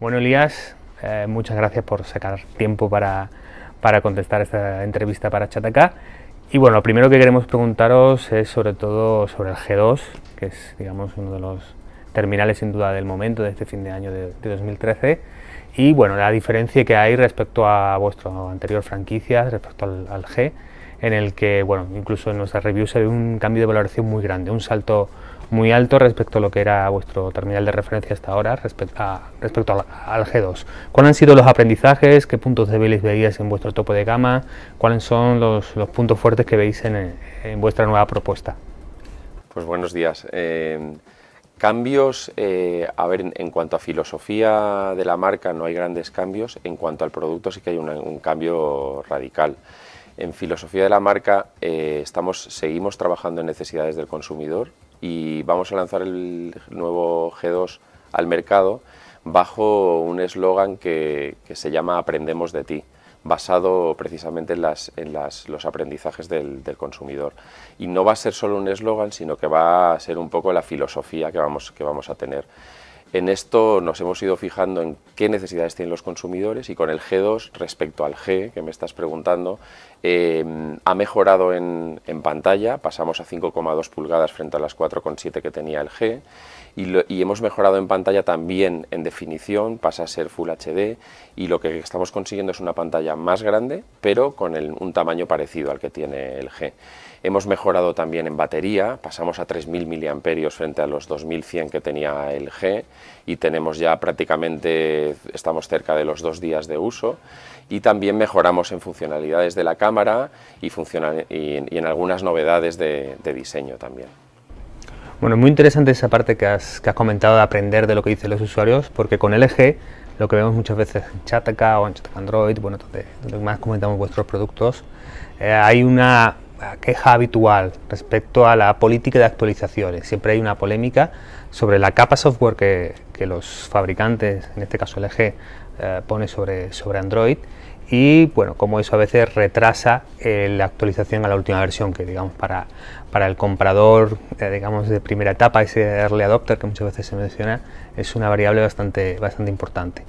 Bueno, Elías, eh, muchas gracias por sacar tiempo para, para contestar esta entrevista para Chataka. Y bueno, lo primero que queremos preguntaros es sobre todo sobre el G2, que es, digamos, uno de los terminales sin duda del momento de este fin de año de, 2013. Y bueno, la diferencia que hay respecto a vuestro anterior franquicia, respecto al, al G, en el que, bueno, incluso en nuestra review se ve un cambio de valoración muy grande, un salto muy alto respecto a lo que era vuestro terminal de referencia hasta ahora, respecto, respecto al, G2. ¿Cuáles han sido los aprendizajes? ¿Qué puntos débiles veías en vuestro topo de gama? ¿Cuáles son los, puntos fuertes que veis en, vuestra nueva propuesta? Pues buenos días. Eh, cambios, eh, a ver, en, cuanto a filosofía de la marca no hay grandes cambios, en cuanto al producto sí que hay un cambio radical. En filosofía de la marca eh, estamos, seguimos trabajando en necesidades del consumidor, y vamos a lanzar el nuevo G2 al mercado bajo un eslogan que, se llama Aprendemos de ti, basado precisamente en, las, en los aprendizajes del, consumidor. Y no va a ser solo un eslogan, sino que va a ser un poco la filosofía que vamos, que vamos a tener. En esto nos hemos ido fijando en qué necesidades tienen los consumidores y con el G2 respecto al G que me estás preguntando, em, ha mejorado en, en, pantalla, pasamos a 5,2 pulgadas frente a las 4,7 que tenía el G y, hemos mejorado en pantalla también en definición, pasa a ser Full HD y lo que estamos consiguiendo es una pantalla más grande, pero con un tamaño parecido al que tiene el G. Hemos mejorado también en batería, pasamos a 3.000 mAh frente a los 2.100 que tenía el G y tenemos ya prácticamente, estamos cerca de los dos días de uso y también mejoramos en funcionalidades de la cámara y, en algunas novedades de diseño también. Bueno, muy interesante esa parte que has, que has, comentado de aprender de lo que dicen los usuarios, porque con LG lo que vemos muchas veces en Chataka o en Chataka Android, bueno, donde, más comentamos vuestros productos, eh, hay una queja habitual respecto a la política de actualizaciones. Siempre hay una polémica sobre la capa software que, que los fabricantes, en este caso LG, eh, pone sobre, sobre Android y bueno, como eso a veces retrasa eh, la actualización a la última versión, que digamos para, para el comprador, eh, digamos de primera etapa, ese early adopter que muchas veces se menciona, es una variable bastante, bastante importante.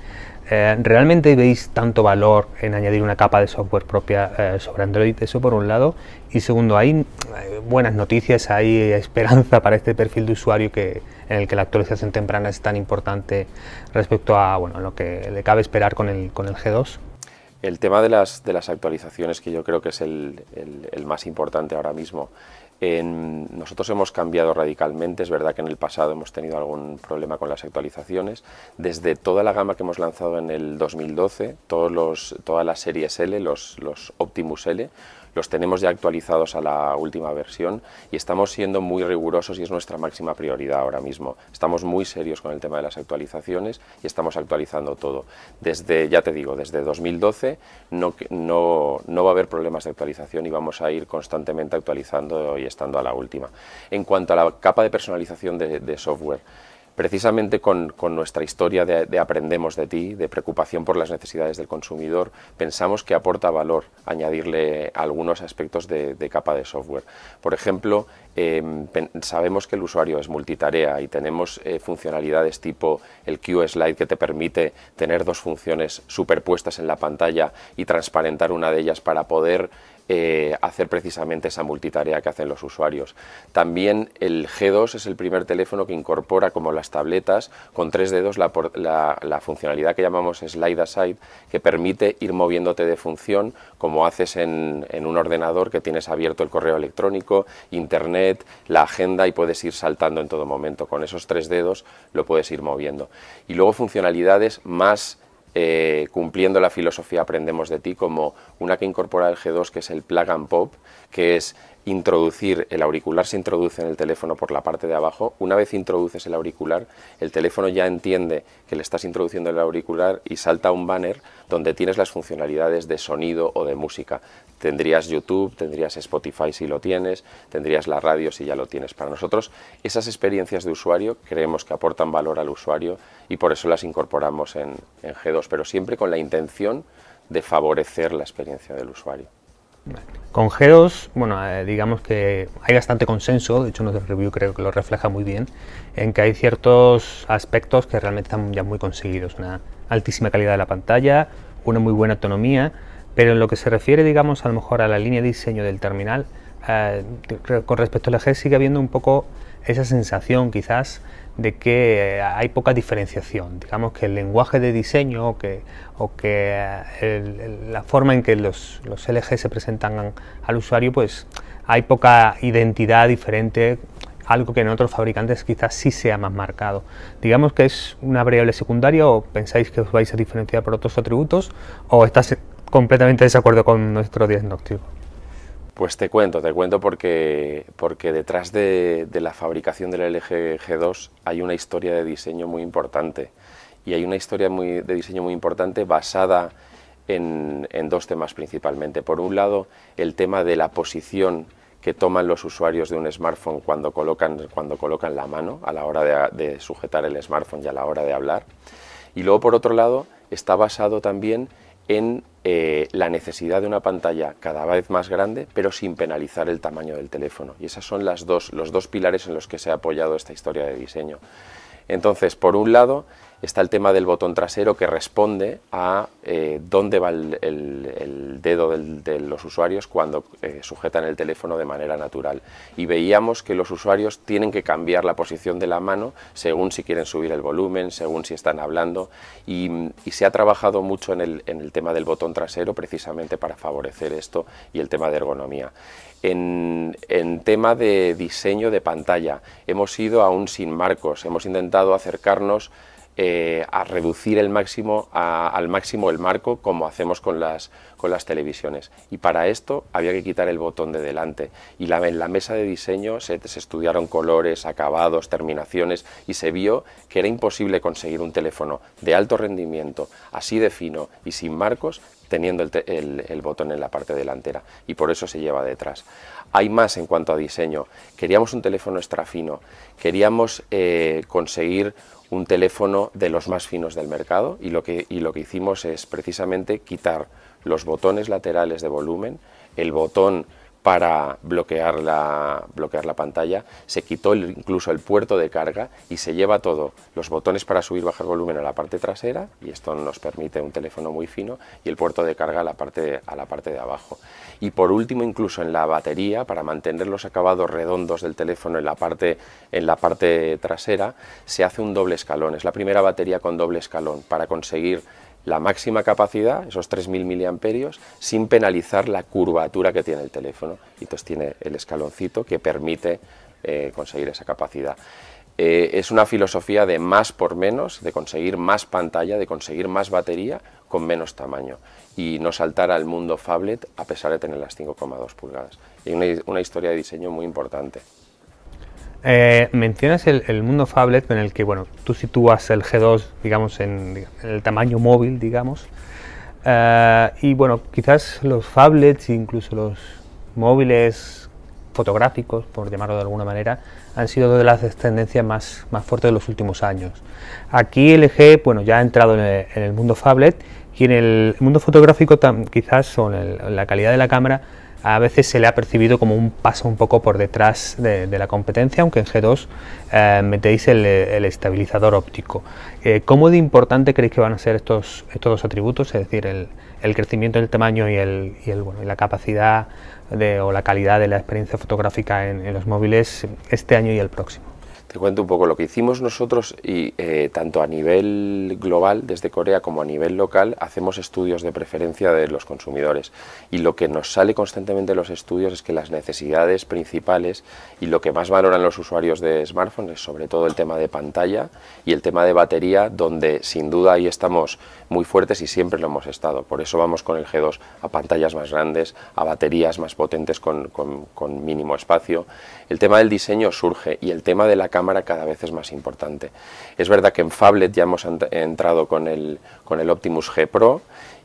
Eh, ¿Realmente veis tanto valor en añadir una capa de software propia sobre Android? Eso por un lado. Y segundo, hay buenas noticias, hay esperanza para este perfil de usuario que, en el que la actualización temprana es tan importante respecto a bueno, lo que le cabe esperar con el, con el G2. El tema de las, de las actualizaciones, que yo creo que es el, más importante ahora mismo. nosotros hemos cambiado radicalmente, es verdad que en el pasado hemos tenido algún problema con las actualizaciones. Desde toda la gama que hemos lanzado en el 2012, todos los, todas las series L, los, los Optimus L, los tenemos ya actualizados a la última versión y estamos siendo muy rigurosos y es nuestra máxima prioridad ahora mismo. Estamos muy serios con el tema de las actualizaciones y estamos actualizando todo. Desde, ya te digo, desde 2012 no, va a haber problemas de actualización y vamos a ir constantemente actualizando y estando a la última. En cuanto a la capa de personalización de software, precisamente con, nuestra historia de, Aprendemos de ti, de preocupación por las necesidades del consumidor, pensamos que aporta valor añadirle algunos aspectos de, capa de software. Por ejemplo, em, sabemos que el usuario es multitarea y tenemos eh, funcionalidades tipo el QSlide que te permite tener dos funciones superpuestas en la pantalla y transparentar una de ellas para poder eh, hacer precisamente esa multitarea que hacen los usuarios. También el G2 es el primer teléfono que incorpora, como las tabletas, con tres dedos la, funcionalidad que llamamos slide aside, que permite ir moviéndote de función como haces en, en un ordenador que tienes abierto el correo electrónico, internet, la agenda y puedes ir saltando en todo momento. Con esos tres dedos lo puedes ir moviendo. Y luego funcionalidades más eh, cumpliendo la filosofía Aprendemos de ti como una que incorpora el G2 que es el plug and pop, que es introducir, el auricular se introduce en el teléfono por la parte de abajo, una vez introduces el auricular, el teléfono ya entiende que le estás introduciendo el auricular y salta un banner donde tienes las funcionalidades de sonido o de música. Tendrías YouTube, tendrías Spotify si lo tienes, tendrías la radio si ya lo tienes. Para nosotros esas experiencias de usuario creemos que aportan valor al usuario y por eso las incorporamos en, en G2, pero siempre con la intención de favorecer la experiencia del usuario. Con g bueno, eh, digamos que hay bastante consenso, de hecho nuestro review creo que lo refleja muy bien, en que hay ciertos aspectos que realmente están ya muy conseguidos, una altísima calidad de la pantalla, una muy buena autonomía, pero en lo que se refiere, digamos, a lo mejor a la línea de diseño del terminal, eh, con respecto a la G sigue habiendo un poco esa sensación quizás de que eh, hay poca diferenciación. Digamos que el lenguaje de diseño o que, o que eh, la forma en que los, los LG se presentan al usuario, pues hay poca identidad diferente, algo que en otros fabricantes quizás sí sea más marcado. Digamos que es una variable secundaria o pensáis que os vais a diferenciar por otros atributos o estás completamente desacuerdo con nuestro diagnóstico. Pues te cuento, te cuento porque, porque detrás de, la fabricación del LG G2 hay una historia de diseño muy importante. Y hay una historia muy, de diseño muy importante basada en, dos temas principalmente. Por un lado, el tema de la posición que toman los usuarios de un smartphone cuando colocan, cuando colocan la mano a la hora de, de sujetar el smartphone y a la hora de hablar. Y luego, por otro lado, está basado también en eh, la necesidad de una pantalla cada vez más grande, pero sin penalizar el tamaño del teléfono. Y esas son las dos, los dos pilares en los que se ha apoyado esta historia de diseño. Entonces, por un lado, está el tema del botón trasero que responde a eh, dónde va el, dedo de los usuarios cuando eh, sujetan el teléfono de manera natural. Y veíamos que los usuarios tienen que cambiar la posición de la mano según si quieren subir el volumen, según si están hablando. Y, se ha trabajado mucho en el, tema del botón trasero precisamente para favorecer esto y el tema de ergonomía. En, en, tema de diseño de pantalla. Hemos ido aún sin marcos, hemos intentado acercarnos eh, a reducir el máximo, al máximo el marco como hacemos con las, con las televisiones. Y para esto había que quitar el botón de delante. Y en la mesa de diseño se estudiaron colores, acabados, terminaciones y se vio que era imposible conseguir un teléfono de alto rendimiento, así de fino y sin marcos teniendo el, botón en la parte delantera y por eso se lleva detrás. Hay más en cuanto a diseño. Queríamos un teléfono extra fino, queríamos eh, conseguir un teléfono de los más finos del mercado lo, que, y lo que hicimos es precisamente quitar los botones laterales de volumen, el botón para bloquear la, bloquear la pantalla, se quitó incluso el puerto de carga y se lleva todo, los botones para subir y bajar volumen a la parte trasera, y esto nos permite un teléfono muy fino, y el puerto de carga a la parte de, a la parte de abajo. Y por último, incluso en la batería, para mantener los acabados redondos del teléfono en la parte, en la parte trasera, se hace un doble escalón, es la primera batería con doble escalón para conseguir la máxima capacidad, esos 3.000 miliamperios, sin penalizar la curvatura que tiene el teléfono. Y entonces tiene el escaloncito que permite eh, conseguir esa capacidad. Eh, es una filosofía de más por menos, de conseguir más pantalla, de conseguir más batería con menos tamaño y no saltar al mundo phablet a pesar de tener las 5,2 pulgadas. Y una historia de diseño muy importante. Eh, mencionas el, mundo fablet en el que, bueno, tú sitúas el G2, digamos, en, el tamaño móvil, digamos. Eh, y bueno, quizás los fablets incluso los móviles fotográficos, por llamarlo de alguna manera, han sido de las tendencias más, más fuertes de los últimos años. Aquí LG, bueno, ya ha entrado en el, mundo fablet y en el mundo fotográfico quizás son la calidad de la cámara a veces se le ha percibido como un paso un poco por detrás de, la competencia, aunque en G2 eh, metéis el, estabilizador óptico. Eh, ¿Cómo de importante creéis que van a ser estos, estos dos atributos, es decir, el, crecimiento del tamaño y, la capacidad o la calidad de la experiencia fotográfica en los móviles este año y el próximo? Te cuento un poco lo que hicimos nosotros y eh, tanto a nivel global desde Corea como a nivel local hacemos estudios de preferencia de los consumidores y lo que nos sale constantemente de los estudios es que las necesidades principales y lo que más valoran los usuarios de smartphones es sobre todo el tema de pantalla y el tema de batería donde sin duda ahí estamos muy fuertes y siempre lo hemos estado. Por eso vamos con el G2 a pantallas más grandes, a baterías más potentes con mínimo espacio el tema del diseño surge y el tema de la cámara cada vez es más importante. Es verdad que en Fablet ya hemos entrado con el, Optimus G Pro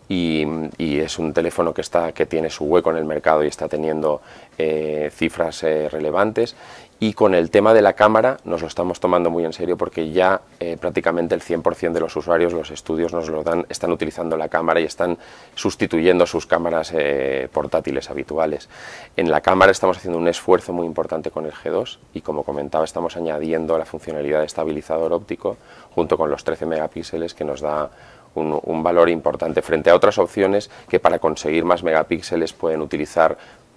y, es un teléfono que, tiene su hueco en el mercado y está teniendo eh, cifras eh, relevantes y con el tema de la cámara nos lo estamos tomando muy en serio porque ya eh, prácticamente el 100% de los usuarios, los estudios nos lo dan, están utilizando la cámara y están sustituyendo sus cámaras eh, portátiles habituales. En la cámara estamos haciendo un esfuerzo muy importante con el G2 y como comentaba estamos añadiendo la funcionalidad de estabilizador óptico junto con los 13 megapíxeles que nos da un, un, valor importante frente a otras opciones que para conseguir más megapíxeles pueden utilizar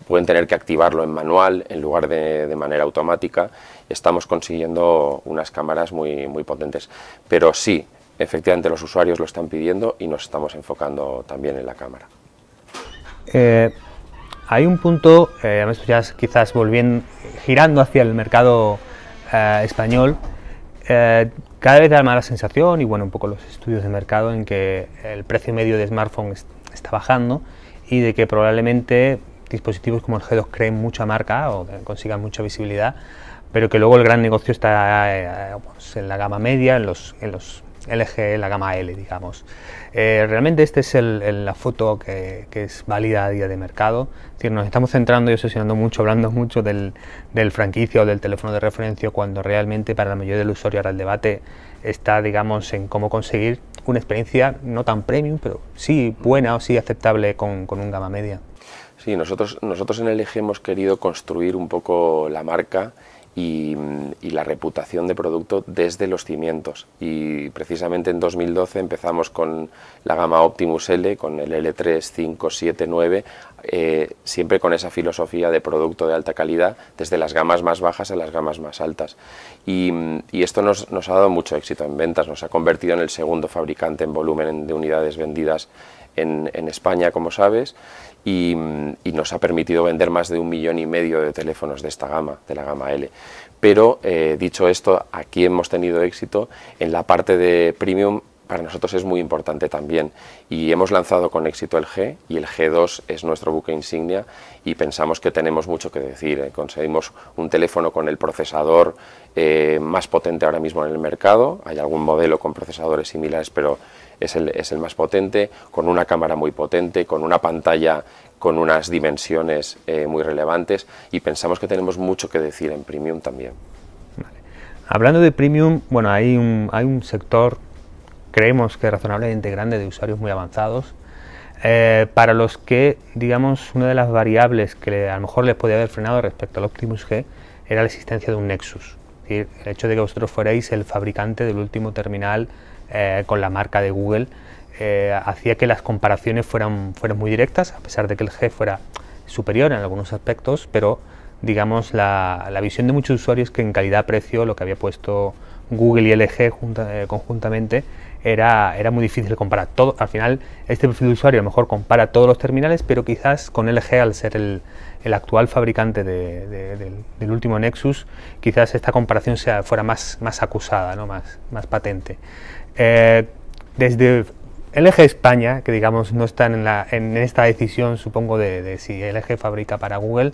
pueden tener que activarlo en manual en lugar de, de manera automática. Estamos consiguiendo unas cámaras muy, muy potentes. Pero sí, efectivamente los usuarios lo están pidiendo y nos estamos enfocando también en la cámara. Eh, hay un punto, eh, ya quizás volviendo, girando hacia el mercado eh, español, eh, cada vez da más la sensación, y bueno, un poco los estudios de mercado, en que el precio medio de smartphone está bajando y de que probablemente dispositivos como el G2 creen mucha marca o consigan mucha visibilidad, pero que luego el gran negocio está eh, pues, en la gama media, en los, en los LG, la gama L, digamos. Eh, realmente esta es la foto que, es válida a día de mercado. Es nos estamos centrando y obsesionando mucho, hablando mucho del, del franquicia o del teléfono de referencia, cuando realmente para la mayoría del usuario ahora el debate está, digamos, en cómo conseguir una experiencia no tan premium, pero sí buena o sí aceptable con, con un gama media. Sí, nosotros, nosotros en el eje hemos querido construir un poco la marca y, la reputación de producto desde los cimientos. Y precisamente en 2012 empezamos con la gama Optimus L, con el L3, 5, 7, 9, siempre con esa filosofía de producto de alta calidad, desde las gamas más bajas a las gamas más altas. Y, esto nos, ha dado mucho éxito en ventas, nos ha convertido en el segundo fabricante en volumen de unidades vendidas en, en España, como sabes y, nos ha permitido vender más de un millón y medio de teléfonos de esta gama, de la gama L. Pero eh, dicho esto, aquí hemos tenido éxito en la parte de premium para nosotros es muy importante también. Y hemos lanzado con éxito el G y el G2 es nuestro buque insignia y pensamos que tenemos mucho que decir. ¿eh? Conseguimos un teléfono con el procesador eh, más potente ahora mismo en el mercado. Hay algún modelo con procesadores similares, pero es el, el más potente, con una cámara muy potente, con una pantalla con unas dimensiones eh, muy relevantes y pensamos que tenemos mucho que decir en premium también. Hablando de premium, bueno, hay un, hay un sector creemos que razonablemente grande de usuarios muy avanzados, eh, para los que, digamos, una de las variables que a lo mejor les podía haber frenado respecto al Optimus G era la existencia de un Nexus. el hecho de que vosotros fuerais el fabricante del último terminal eh, con la marca de Google eh, hacía que las comparaciones fueran, fueran muy directas, a pesar de que el G fuera superior en algunos aspectos, pero digamos la, la visión de muchos usuarios que en calidad-precio lo que había puesto Google y LG eh, conjuntamente, era, era muy difícil comparar. Todo, al final, este perfil de usuario a lo mejor compara todos los terminales, pero quizás con LG, al ser el, actual fabricante del, último Nexus, quizás esta comparación sea, fuera más, más acusada, ¿no? más, más patente. Eh, desde LG España, que digamos no están en, esta decisión, supongo, de, si LG fabrica para Google,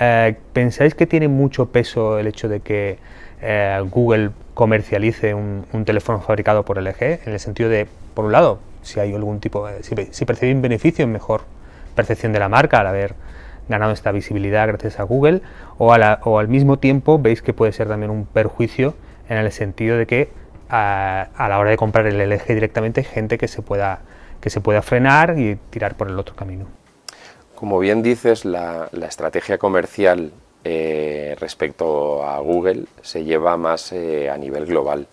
eh, ¿pensáis que tiene mucho peso el hecho de que eh, Google comercialice un, teléfono fabricado por LG, en el sentido de, por un lado, si hay algún tipo, de, eh, si, un beneficio, en mejor percepción de la marca al haber ganado esta visibilidad gracias a Google, o, al mismo tiempo veis que puede ser también un perjuicio en el sentido de que a, la hora de comprar el LG directamente hay gente que se pueda que se pueda frenar y tirar por el otro camino. Como bien dices, la, la estrategia comercial eh, respecto a Google se lleva más eh, a nivel global.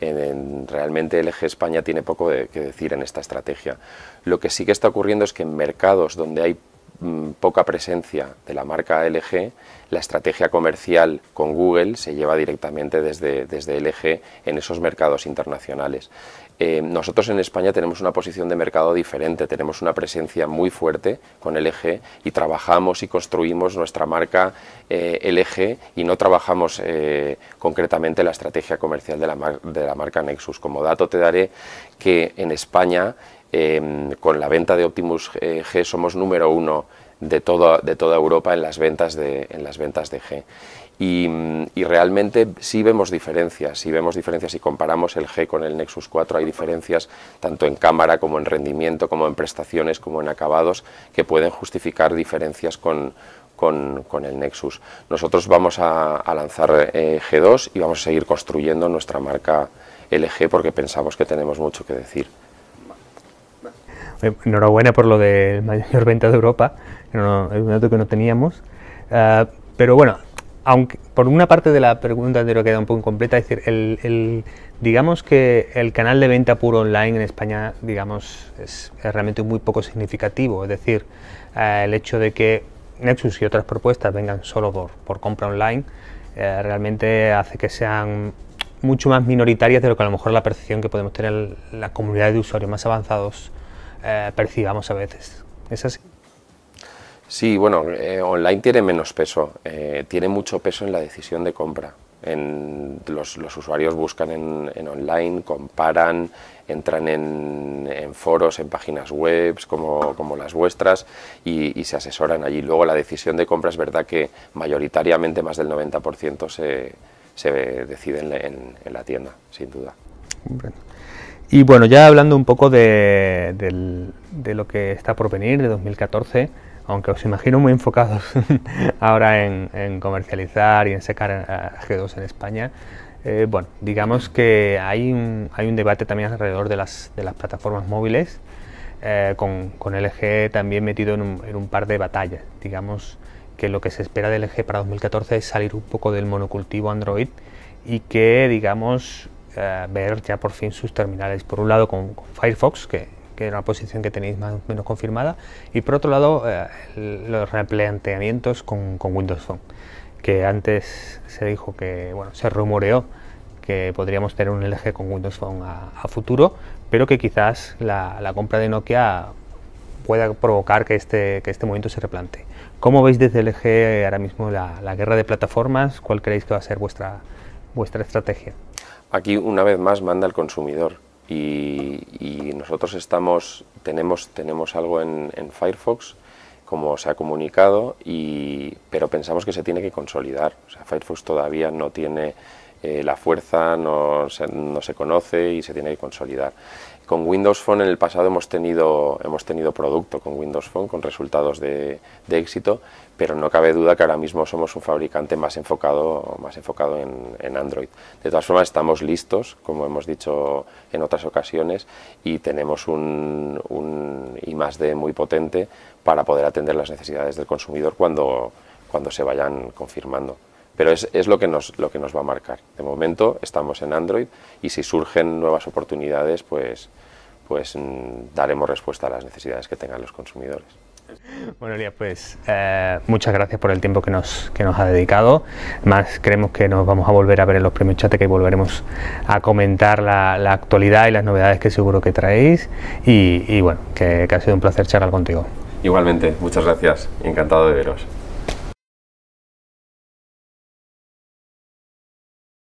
En, realmente el eje España tiene poco que decir en esta estrategia. Lo que sí que está ocurriendo es que en mercados donde hay Mm, poca presencia de la marca LG, la estrategia comercial con Google se lleva directamente desde, desde LG en esos mercados internacionales. Eh, nosotros en España tenemos una posición de mercado diferente, tenemos una presencia muy fuerte con LG y trabajamos y construimos nuestra marca eh, LG y no trabajamos eh, concretamente la estrategia comercial de la, de la marca Nexus. Como dato te daré que en España Em, con la venta de Optimus eh, G somos número uno de toda, Europa en las ventas de, en las ventas de G. Y, realmente sí vemos diferencias, sí vemos diferencias, si comparamos el G con el Nexus 4 hay diferencias tanto en cámara como en rendimiento, como en prestaciones, como en acabados, que pueden justificar diferencias con, con, el Nexus. Nosotros vamos a, lanzar eh, G2 y vamos a seguir construyendo nuestra marca LG porque pensamos que tenemos mucho que decir enhorabuena por lo de mayor venta de Europa, es un dato que no teníamos. Ah, pero bueno, aunque por una parte de la pregunta que queda un poco incompleta, es decir, el, digamos que el canal de venta puro online en España, digamos, es, realmente muy poco significativo. Es decir, ah, el hecho de que Nexus y otras propuestas vengan solo por, compra online, eh, realmente hace que sean mucho más minoritarias de lo que a lo mejor la percepción que podemos tener la comunidad de usuarios más avanzados eh, percibamos a veces. ¿Es así? Sí, bueno, eh, online tiene menos peso, eh, tiene mucho peso en la decisión de compra. En, los, usuarios buscan en, online, comparan, entran en, foros, en páginas web como, como las vuestras y, se asesoran allí. Luego la decisión de compra es verdad que mayoritariamente más del 90% se, se decide en, la tienda, sin duda. Y bueno, ya hablando un poco de, lo que está por venir, de 2014, aunque os imagino muy enfocados ahora en, comercializar y en sacar G2 en España, eh, bueno, digamos que hay un, hay un debate también alrededor de las, de las plataformas móviles, eh, con, con, LG también metido en un, en un, par de batallas. Digamos que lo que se espera de LG para 2014 es salir un poco del monocultivo Android y que, digamos, eh, ver ya por fin sus terminales. Por un lado con, Firefox, que, que, era una posición que tenéis más o menos confirmada, y por otro lado eh, los replanteamientos con, Windows Phone, que antes se dijo que, bueno, se rumoreó que podríamos tener un LG con Windows Phone a, futuro, pero que quizás la, compra de Nokia pueda provocar que este, que este momento se replante. ¿Cómo veis desde el eje ahora mismo la, la, guerra de plataformas? ¿Cuál creéis que va a ser vuestra, vuestra estrategia? aquí una vez más manda el consumidor y, nosotros estamos, tenemos, tenemos algo en, Firefox como se ha comunicado, y, pero pensamos que se tiene que consolidar. sea, Firefox todavía no tiene eh, la fuerza, no se, no se conoce y se tiene que consolidar. Con Windows Phone en el pasado hemos tenido, hemos tenido producto con Windows Phone, con resultados de, éxito, pero no cabe duda que ahora mismo somos un fabricante más enfocado, más enfocado en, Android. De todas formas, estamos listos, como hemos dicho en otras ocasiones, y tenemos un, un I más D muy potente para poder atender las necesidades del consumidor cuando, cuando se vayan confirmando pero es, es, lo, que nos, lo que nos va a marcar. De momento estamos en Android y si surgen nuevas oportunidades, pues, pues mm, daremos respuesta a las necesidades que tengan los consumidores. Bueno, Elías, pues eh, muchas gracias por el tiempo que nos, que nos ha dedicado. Más creemos que nos vamos a volver a ver en los premios chat que volveremos a comentar la, la actualidad y las novedades que seguro que traéis. Y, y bueno, que ha sido un placer charlar contigo. Igualmente, muchas gracias. Encantado de veros.